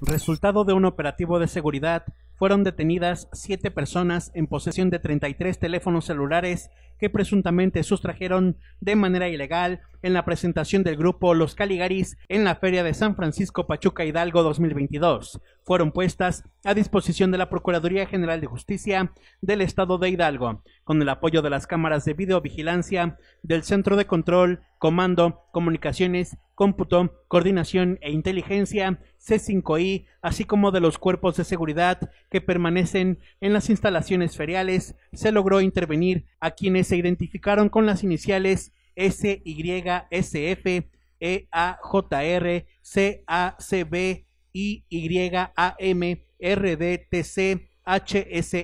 resultado de un operativo de seguridad, fueron detenidas siete personas en posesión de 33 teléfonos celulares que presuntamente sustrajeron de manera ilegal en la presentación del grupo Los Caligaris en la Feria de San Francisco Pachuca Hidalgo 2022. Fueron puestas a disposición de la Procuraduría General de Justicia del Estado de Hidalgo, con el apoyo de las cámaras de videovigilancia del Centro de Control, Comando, Comunicaciones, Cómputo, Coordinación e Inteligencia, C5I, así como de los cuerpos de seguridad que permanecen en las instalaciones feriales, se logró intervenir a quienes se identificaron con las iniciales s y s f e e a a j r r c c c b b y d t h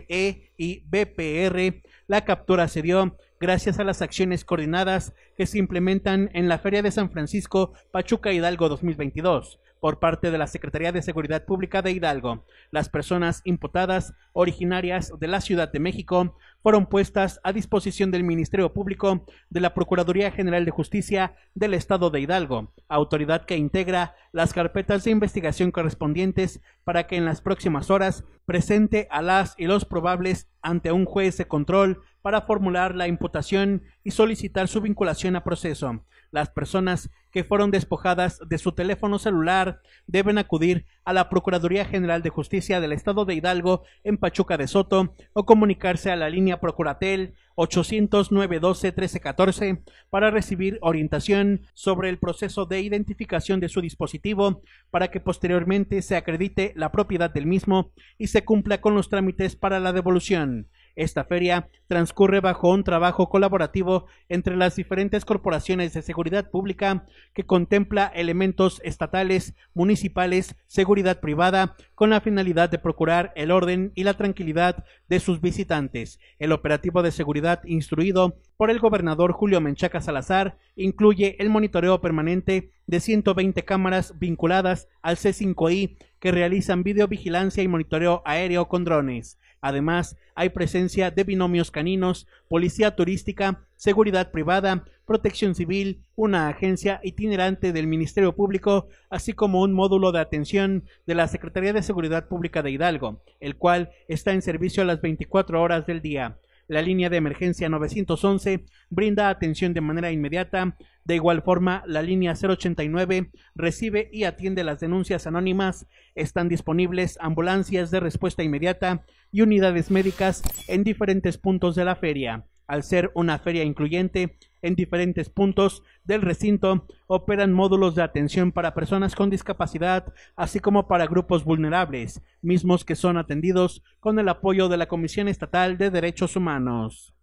e p r La captura se dio gracias a las acciones coordinadas que se implementan en la Feria de San Francisco Pachuca Hidalgo 2022 por parte de la Secretaría de Seguridad Pública de Hidalgo. Las personas imputadas, originarias de la Ciudad de México, fueron puestas a disposición del Ministerio Público de la Procuraduría General de Justicia del Estado de Hidalgo, autoridad que integra las carpetas de investigación correspondientes para que en las próximas horas presente a las y los probables ante un juez de control para formular la imputación y solicitar su vinculación a proceso. Las personas que fueron despojadas de su teléfono celular deben acudir a la Procuraduría General de Justicia del Estado de Hidalgo en Pachuca de Soto o comunicarse a la línea Procuratel 809-12-1314 para recibir orientación sobre el proceso de identificación de su dispositivo para que posteriormente se acredite la propiedad del mismo y se cumpla con los trámites para la devolución. Esta feria transcurre bajo un trabajo colaborativo entre las diferentes corporaciones de seguridad pública que contempla elementos estatales, municipales, seguridad privada, con la finalidad de procurar el orden y la tranquilidad de sus visitantes. El operativo de seguridad instruido por el gobernador Julio Menchaca Salazar incluye el monitoreo permanente de 120 cámaras vinculadas al C5I que realizan videovigilancia y monitoreo aéreo con drones. Además, hay presencia de binomios caninos, policía turística, seguridad privada, protección civil, una agencia itinerante del Ministerio Público, así como un módulo de atención de la Secretaría de Seguridad Pública de Hidalgo, el cual está en servicio a las 24 horas del día. La línea de emergencia 911 brinda atención de manera inmediata. De igual forma, la línea 089 recibe y atiende las denuncias anónimas. Están disponibles ambulancias de respuesta inmediata y unidades médicas en diferentes puntos de la feria. Al ser una feria incluyente, en diferentes puntos del recinto operan módulos de atención para personas con discapacidad, así como para grupos vulnerables, mismos que son atendidos con el apoyo de la Comisión Estatal de Derechos Humanos.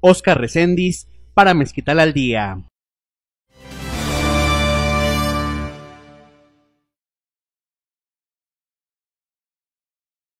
Oscar Recendis, para Mezquital al Día.